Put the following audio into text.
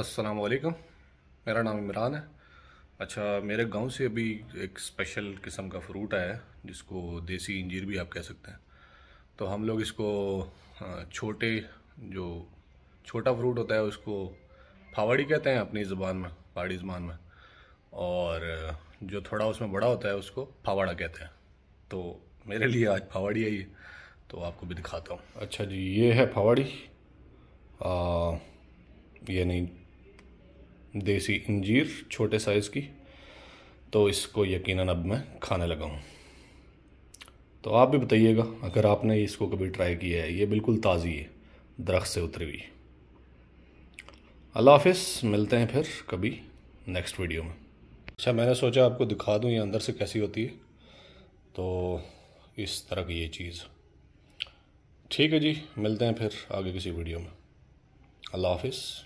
अस्सलाम वालेकुम मेरा नाम इमरान है अच्छा मेरे गांव से अभी एक स्पेशल किस्म का फ्रूट आया है जिसको देसी इंजीर भी आप कह सकते हैं तो हम लोग इसको छोटे जो छोटा फ्रूट होता है उसको फावड़ी कहते हैं अपनी ज़बान में पहाड़ी ज़बान में और जो थोड़ा उसमें बड़ा होता है उसको फावड़ा कहते हैं तो मेरे लिए आज फावड़ी आई है तो आपको भी दिखाता हूँ अच्छा जी ये है फावड़ी आ, ये नहीं देसी इंजीर छोटे साइज़ की तो इसको यकीनन अब मैं खाने लगा हूँ तो आप भी बताइएगा अगर आपने इसको कभी ट्राई किया है ये बिल्कुल ताज़ी है दरख्त से उतरी हुई अल्लाह हाफ मिलते हैं फिर कभी नेक्स्ट वीडियो में अच्छा मैंने सोचा आपको दिखा दूँ ये अंदर से कैसी होती है तो इस तरह की ये चीज़ ठीक है जी मिलते हैं फिर आगे किसी वीडियो में अल्लाह हाफिज़